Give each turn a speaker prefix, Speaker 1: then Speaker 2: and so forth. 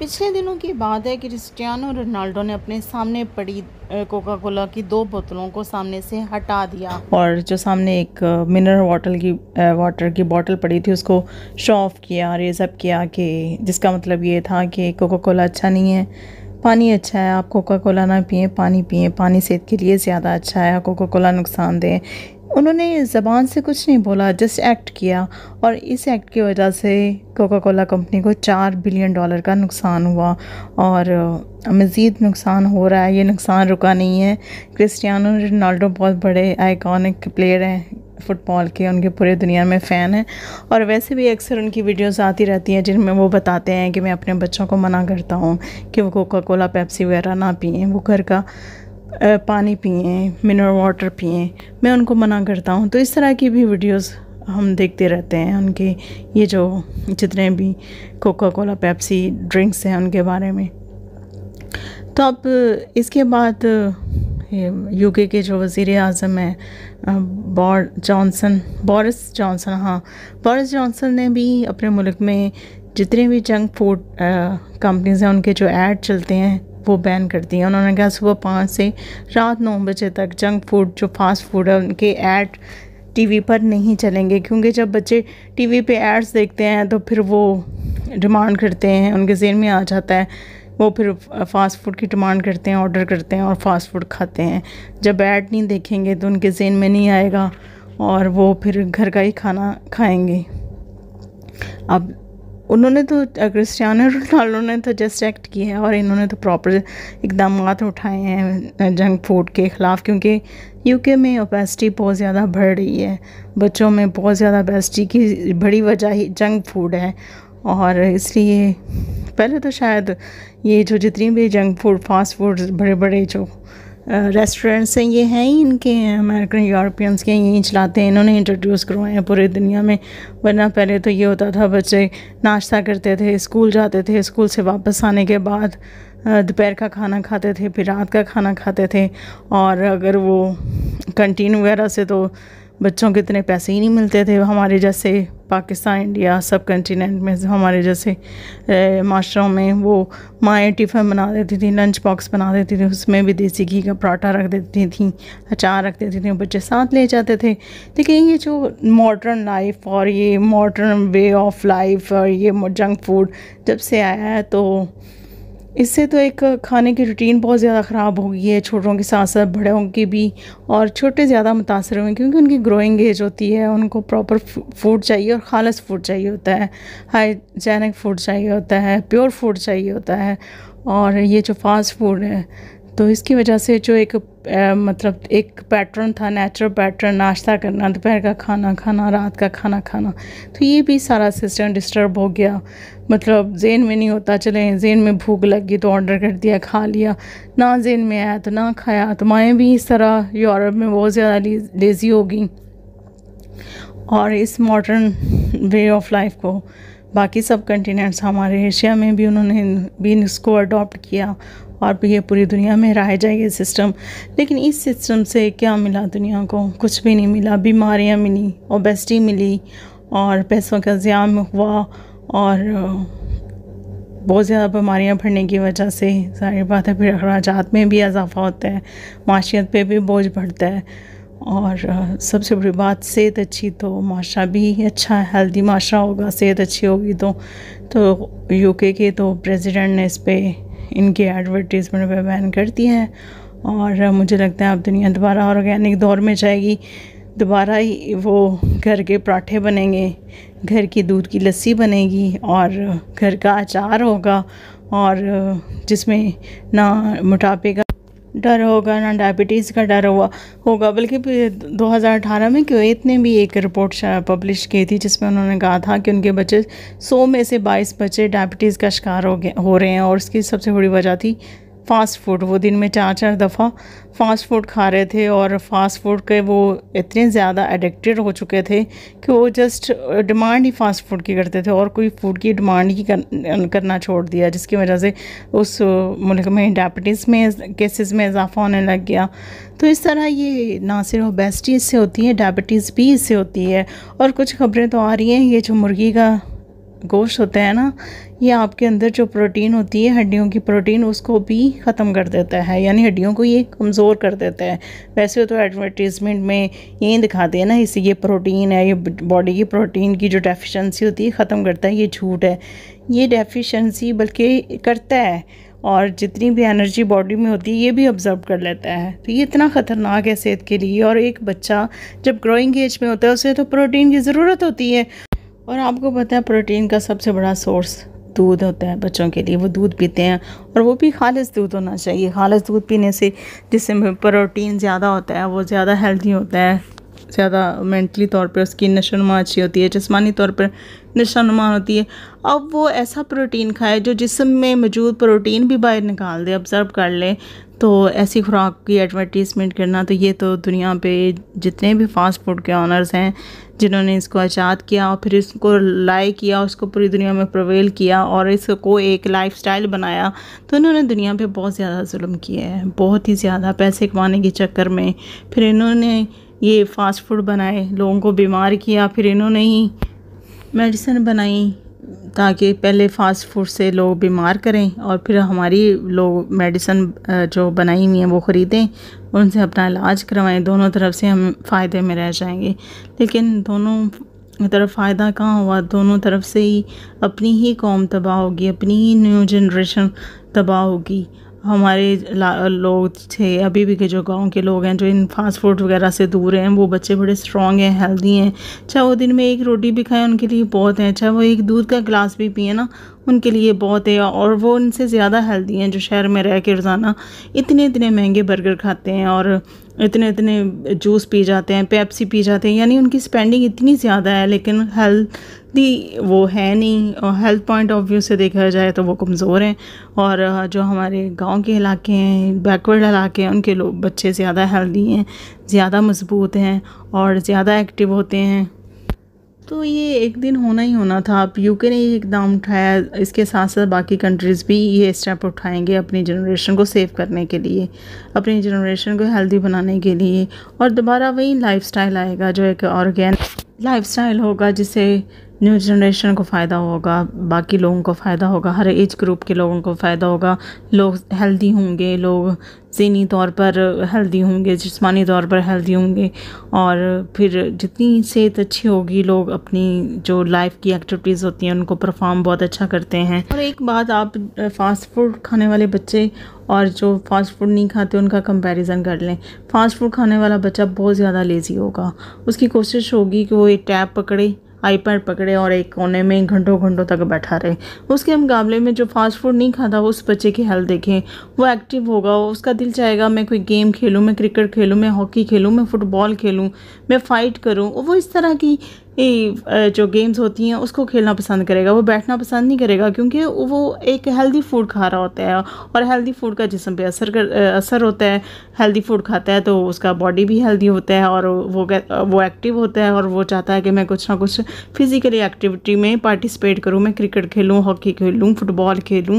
Speaker 1: पिछले दिनों की बात है कि क्रिस्टियानो रोनाल्डो ने अपने सामने पड़ी कोका कोला की दो बोतलों को सामने से हटा दिया और जो सामने एक मिनरल वाटर की वाटर की बोतल पड़ी थी उसको शो ऑफ किया रेजअप किया कि जिसका मतलब ये था कि कोका कोला अच्छा नहीं है पानी अच्छा है आप कोका कोला ना पिए पानी पिए पानी सेहत के लिए ज़्यादा अच्छा है कोका कोला नुकसानदेह उन्होंने ज़बान से कुछ नहीं बोला जस्ट एक्ट किया और इस एक्ट की वजह से कोका कोला कंपनी को चार बिलियन डॉलर का नुकसान हुआ और मज़ीद नुकसान हो रहा है ये नुकसान रुका नहीं है क्रिस्टियानो रोनाल्डो बहुत बड़े आइकॉनिक प्लेयर हैं फ़ुटबॉल के उनके पूरे दुनिया में फ़ैन हैं और वैसे भी अक्सर उनकी वीडियोस आती रहती हैं जिनमें वो बताते हैं कि मैं अपने बच्चों को मना करता हूँ कि वो कोका कोला पेप्सी वगैरह ना पिए वो घर का पानी पिए मिनरल वाटर पिएँ मैं उनको मना करता हूँ तो इस तरह की भी वीडियोस हम देखते रहते हैं उनके ये जो जितने भी कोका कोला पेप्सी ड्रिंक्स हैं उनके बारे में तो अब इसके बाद यूके के जो वज़ी अजम हैं बॉर जॉनसन बोरिस जॉनसन हाँ बोरिस जॉनसन ने भी अपने मुल्क में जितने भी जंक फूड कंपनीज़ हैं उनके जो एड चलते हैं वो बैन कर दिए उन्होंने कहा सुबह पाँच से रात नौ बजे तक जंक फूड जो फास्ट फूड है उनके ऐड टीवी पर नहीं चलेंगे क्योंकि जब बच्चे टीवी पे एड्स देखते हैं तो फिर वो डिमांड करते हैं उनके जेन में आ जाता है वो फिर फास्ट फूड की डिमांड करते हैं ऑर्डर करते हैं और फास्ट फूड खाते हैं जब ऐड नहीं देखेंगे तो उनके जेन में नहीं आएगा और वो फिर घर का ही खाना खाएंगे अब उन्होंने तो क्रिस्टियानो रोनाल्डो ने तो जस्ट एक्ट किया है और इन्होंने तो प्रॉपर इकदाम उठाए हैं जंक फूड के ख़िलाफ़ क्योंकि यूके में ओपेसिटी बहुत ज़्यादा बढ़ रही है बच्चों में बहुत ज़्यादा ओपेसिटी की बड़ी वजह ही जंक फूड है और इसलिए पहले तो शायद ये जो जितनी भी जंक फूड फास्ट फूड बड़े बड़े जो रेस्टोरेंट्स हैं ये हैं ही इनके हैं अमेरिकन यूरोपियंस के यहीं चलाते हैं इन्होंने इंट्रोड्यूस करवाए हैं पूरी दुनिया में वरना पहले तो ये होता था बच्चे नाश्ता करते थे स्कूल जाते थे स्कूल से वापस आने के बाद दोपहर का खाना खाते थे फिर रात का खाना खाते थे और अगर वो कंटीन वगैरह से तो बच्चों के इतने पैसे ही नहीं मिलते थे हमारे जैसे पाकिस्तान इंडिया सब कंटिनेंट में हमारे जैसे माशरों में वो माएँ टिफ़िन बना देती थी लंच बॉक्स बना देती थी उसमें भी देसी घी का पराठा रख देती थी अचार रख देती थी बच्चे साथ ले जाते थे लेकिन ये जो मॉडर्न लाइफ और ये मॉडर्न वे ऑफ लाइफ और ये जंक फूड जब से आया है तो इससे तो एक खाने की रूटीन बहुत ज़्यादा ख़राब हो गई है छोटों के साथ साथ बड़ों की भी और छोटे ज़्यादा मुतासर हुए क्योंकि उनकी ग्रोइंग एज होती है उनको प्रॉपर फूड चाहिए और खालस फूड चाहिए होता है हाइजेनिक फूड चाहिए होता है प्योर फूड चाहिए होता है और ये जो फास्ट फूड है तो इसकी वजह से जो एक आ, मतलब एक पैटर्न था नेचुरल पैटर्न नाश्ता करना दोपहर का खाना खाना रात का खाना खाना तो ये भी सारा सिस्टम डिस्टर्ब हो गया मतलब जेन में नहीं होता चले जेन में भूख लग गई तो ऑर्डर कर दिया खा लिया ना जेन में आया तो ना खाया तो माएँ भी इस तरह यूरोप में बहुत ज़्यादा लेज़ी हो गई और इस मॉडर्न वे ऑफ लाइफ को बाकी सब कंटिनेंट्स हमारे एशिया में भी उन्होंने भी इसको अडॉप्ट किया और भी ये पूरी दुनिया में राइज जाए ये सिस्टम लेकिन इस सिस्टम से क्या मिला दुनिया को कुछ भी नहीं मिला बीमारियाँ मिली ओबेसिटी मिली और पैसों का ज़्याम हुआ और बहुत ज़्यादा बीमारियाँ बढ़ने की वजह से सारी बात है फिर अखराज में भी इजाफा होता है माशियत पे भी बोझ बढ़ता है और सबसे बड़ी बात सेहत अच्छी तो माशा भी अच्छा हेल्दी माशरा होगा सेहत अच्छी होगी तो तो यूके के तो प्रेसिडेंट ने इस पर इनके एडवर्टीज़मेंट पर बैन कर दिया है और मुझे लगता है अब दुनिया दोबारा ऑर्गेनिक दौर में जाएगी दोबारा ही वो घर के पराठे बनेंगे घर की दूध की लस्सी बनेगी और घर का अचार होगा और जिसमें ना मोटापे का डर होगा ना डायबिटीज़ का डर हुआ होगा बल्कि 2018 में क्वेत ने भी एक रिपोर्ट पब्लिश की थी जिसमें उन्होंने कहा था कि उनके बच्चे 100 में से 22 बच्चे डायबिटीज़ का शिकार हो गए हो रहे हैं और इसकी सबसे बड़ी वजह थी फ़ास्ट फूड वो दिन में चार चार दफ़ा फ़ास्ट फूड खा रहे थे और फ़ास्ट फूड के वो इतने ज़्यादा एडिक्टेड हो चुके थे कि वो जस्ट डिमांड ही फ़ास्ट फूड की करते थे और कोई फूड की डिमांड ही करना छोड़ दिया जिसकी वजह से उस मुल्क में डायबिटीज़ में केसेस में इजाफा होने लग गया तो इस तरह ये ना सिर्फ ओबेसिटी इससे होती है डायबिटीज़ भी इससे होती है और कुछ खबरें तो आ रही हैं ये जो मुर्गी का गोश्त होता है ना ये आपके अंदर जो प्रोटीन होती है हड्डियों की प्रोटीन उसको भी ख़त्म कर देता है यानी हड्डियों को ये कमज़ोर कर देता है वैसे तो एडवर्टीज़मेंट में यही दिखाते हैं ना इसे ये प्रोटीन है ये बॉडी की प्रोटीन की जो डेफिशिएंसी होती है ख़त्म करता है ये झूठ है ये डेफिशिएंसी बल्कि करता है और जितनी भी एनर्जी बॉडी में होती है ये भी ऑब्ज़र्व कर लेता है तो ये इतना ख़तरनाक है सेहत के लिए और एक बच्चा जब ग्रोइंग एज में होता है उसे तो प्रोटीन की ज़रूरत होती है और आपको पता है प्रोटीन का सबसे बड़ा सोर्स दूध होता है बच्चों के लिए वो दूध पीते हैं और वो भी खालस दूध होना चाहिए खालस दूध पीने से जिससे प्रोटीन ज़्यादा होता है वो ज़्यादा हेल्दी होता है ज़्यादा मेंटली तौर पर उसकी नशोनुमा अच्छी होती है जिसमानी तौर पर नशोनुमा होती है अब वो ऐसा प्रोटीन खाए जो जिसम में मौजूद प्रोटीन भी बाहर निकाल दे ऑब्ज़र्व कर ले तो ऐसी खुराक की एडवर्टीज़मेंट करना तो ये तो दुनिया पे जितने भी फास्ट फूड के ऑनर्स हैं जिन्होंने इसको आज़ाद किया और फिर इसको लाए किया उसको पूरी दुनिया में प्रवेल किया और इसको एक स्टाइल बनाया तो इन्होंने दुनिया पर बहुत ज़्यादा जुल्म किया है बहुत ही ज़्यादा पैसे कमाने के चक्कर में फिर इन्होंने ये फ़ास्ट फूड बनाए लोगों को बीमार किया फिर इन्होंने ही मेडिसिन बनाई ताकि पहले फ़ास्ट फूड से लोग बीमार करें और फिर हमारी लोग मेडिसन जो बनाई हुई हैं वो ख़रीदें उनसे अपना इलाज करवाएं दोनों तरफ से हम फ़ायदे में रह जाएंगे लेकिन दोनों तरफ फ़ायदा कहाँ हुआ दोनों तरफ से ही अपनी ही कौम तबाह होगी अपनी ही न्यू जनरेशन तबाह होगी हमारे लोग थे अभी भी के जो गांव के लोग हैं जो इन फास्ट फूड वगैरह से दूर हैं वो बच्चे बड़े स्ट्रॉन्ग हैं हेल्दी हैं चाहे वो दिन में एक रोटी भी खाएं उनके लिए बहुत है चाहे वो एक दूध का गिलास भी पिए ना उनके लिए बहुत है और वो उनसे ज़्यादा हेल्दी हैं जो शहर में रह के रोज़ाना इतने इतने महंगे बर्गर खाते हैं और इतने इतने जूस पी जाते हैं पेप्सी पी जाते हैं यानी उनकी स्पेंडिंग इतनी ज़्यादा है लेकिन हेल्थी वो है नहीं और हेल्थ पॉइंट ऑफ व्यू से देखा जाए तो वो कमज़ोर हैं और जो हमारे गांव के इलाके हैं बैकवर्ड इलाके हैं उनके लोग बच्चे ज़्यादा हेल्दी हैं ज़्यादा मजबूत हैं और ज़्यादा एक्टिव होते हैं तो ये एक दिन होना ही होना था अब यूके ने ये एकदम उठाया इसके साथ साथ बाकी कंट्रीज़ भी ये स्टेप उठाएंगे अपनी जनरेशन को सेव करने के लिए अपनी जनरेशन को हेल्दी बनाने के लिए और दोबारा वही लाइफस्टाइल आएगा जो एक ऑर्गेनिक लाइफस्टाइल होगा जिसे न्यू जनरेशन को फ़ायदा होगा बाकी लोगों को फ़ायदा होगा हर एज ग्रुप के लोगों को फ़ायदा होगा लोग हेल्दी होंगे लोग ज़हनी तौर पर हेल्दी होंगे जिसमानी तौर पर हेल्दी होंगे और फिर जितनी सेहत अच्छी होगी लोग अपनी जो लाइफ की एक्टिविटीज़ होती हैं उनको परफॉर्म बहुत अच्छा करते हैं और एक बात आप फ़ास्ट फूड खाने वाले बच्चे और जो फ़ास्ट फूड नहीं खाते उनका कंपैरिजन कर लें फ़ास्ट फूड खाने वाला बच्चा बहुत ज़्यादा लेज़ी होगा उसकी कोशिश होगी कि वो एक टैब पकड़े आईपैड पकड़े और एक कोने में घंटों घंटों तक बैठा रहे उसके मुकाबले में जो फास्ट फूड नहीं खाता उस बच्चे की हेल्थ देखें वो एक्टिव होगा उसका दिल चाहेगा मैं कोई गेम खेलूँ मैं क्रिकेट खेलूँ मैं हॉकी खेलूँ मैं फ़ुटबॉल खेलूँ मैं फ़ाइट करूँ वो इस तरह की जो गेम्स होती हैं उसको खेलना पसंद करेगा वो बैठना पसंद नहीं करेगा क्योंकि वो एक हेल्दी फूड खा रहा होता है और हेल्दी फूड का जिसम पे असर कर असर होता है हेल्दी फूड खाता है तो उसका बॉडी भी हेल्दी होता है और वो वो एक्टिव होता है और वो चाहता है कि मैं कुछ ना कुछ फिज़िकली एक्टिविटी में पार्टिसिपेट करूँ मैं क्रिकेट खेलूँ हॉकी खेलूँ फुटबॉल खेलूँ